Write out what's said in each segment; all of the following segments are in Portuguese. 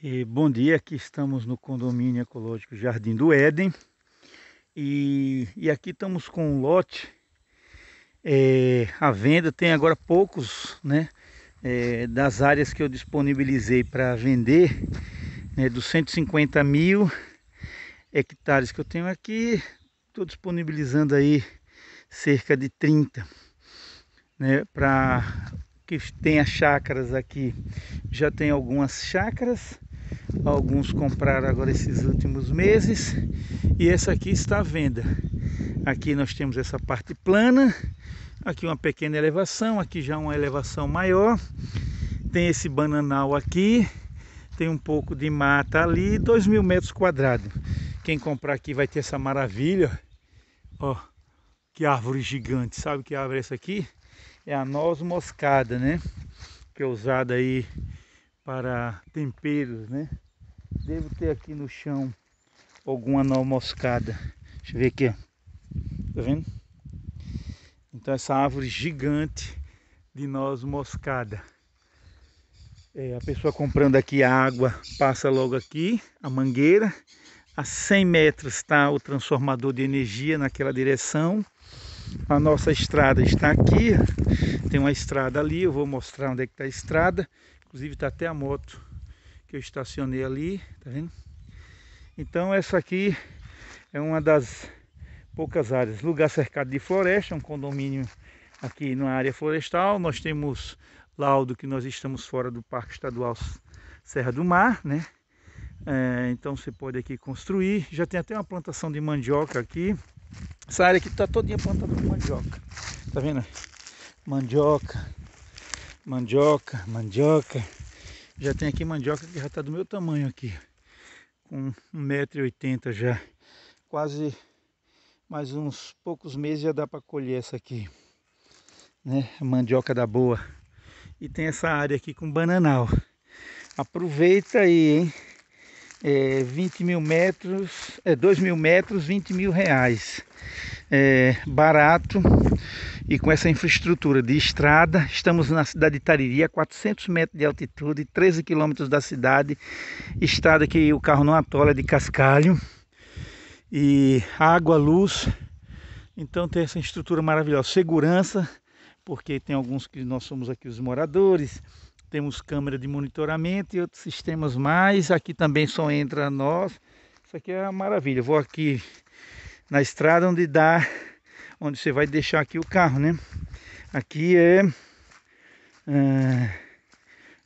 E bom dia, aqui estamos no condomínio ecológico Jardim do Éden e, e aqui estamos com um lote é, à venda, tem agora poucos né, é, das áreas que eu disponibilizei para vender, né, dos 150 mil hectares que eu tenho aqui, estou disponibilizando aí cerca de 30 né, para que tem as chácaras aqui, já tem algumas chácaras Alguns compraram agora esses últimos meses. E essa aqui está à venda. Aqui nós temos essa parte plana. Aqui uma pequena elevação. Aqui já uma elevação maior. Tem esse bananal aqui. Tem um pouco de mata ali. 2 mil metros quadrados. Quem comprar aqui vai ter essa maravilha. Ó, que árvore gigante. Sabe que árvore é essa aqui? É a noz moscada, né? Que é usada aí para temperos, né? Devo ter aqui no chão alguma nó moscada. Deixa eu ver aqui, ó. Tá vendo? Então essa árvore gigante de noz moscada. É, a pessoa comprando aqui a água passa logo aqui, a mangueira. A 100 metros está o transformador de energia naquela direção. A nossa estrada está aqui. Tem uma estrada ali, eu vou mostrar onde é que está a estrada. Inclusive está até a moto que eu estacionei ali, tá vendo? Então essa aqui é uma das poucas áreas. Lugar cercado de floresta, um condomínio aqui na área florestal. Nós temos laudo que nós estamos fora do Parque Estadual Serra do Mar, né? É, então você pode aqui construir. Já tem até uma plantação de mandioca aqui. Essa área aqui está todinha plantada com mandioca. Tá vendo? Mandioca, mandioca, mandioca. Já tem aqui mandioca que já está do meu tamanho aqui, com 1,80m já. Quase mais uns poucos meses já dá para colher essa aqui, né? Mandioca da boa. E tem essa área aqui com bananal. Aproveita aí, hein? É, 20 mil metros, é 2 mil metros, 20 mil reais. É, barato e com essa infraestrutura de estrada, estamos na cidade de Tariri, a 400 metros de altitude, 13 quilômetros da cidade, estrada que o carro não atola, é de cascalho, e água, luz, então tem essa estrutura maravilhosa, segurança, porque tem alguns que nós somos aqui os moradores, temos câmera de monitoramento e outros sistemas mais, aqui também só entra nós, isso aqui é uma maravilha, Eu vou aqui na estrada onde dá onde você vai deixar aqui o carro, né? Aqui é, é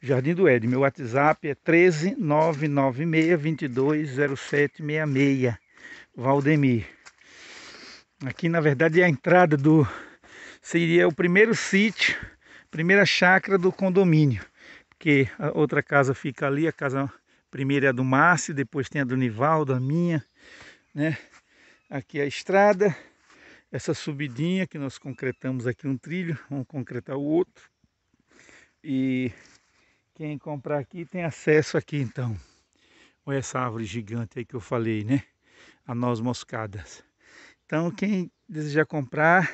Jardim do Ed. Meu WhatsApp é 13996220766, Valdemir. Aqui na verdade é a entrada do seria o primeiro sítio, primeira chácara do condomínio, porque a outra casa fica ali, a casa primeira é a do Márcio, depois tem a do Nivaldo, a minha, né? Aqui é a estrada essa subidinha que nós concretamos aqui um trilho, vamos concretar o outro. E quem comprar aqui tem acesso aqui então. Olha essa árvore gigante aí que eu falei, né? A noz moscadas. Então quem desejar comprar,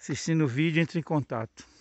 assistindo o vídeo, entre em contato.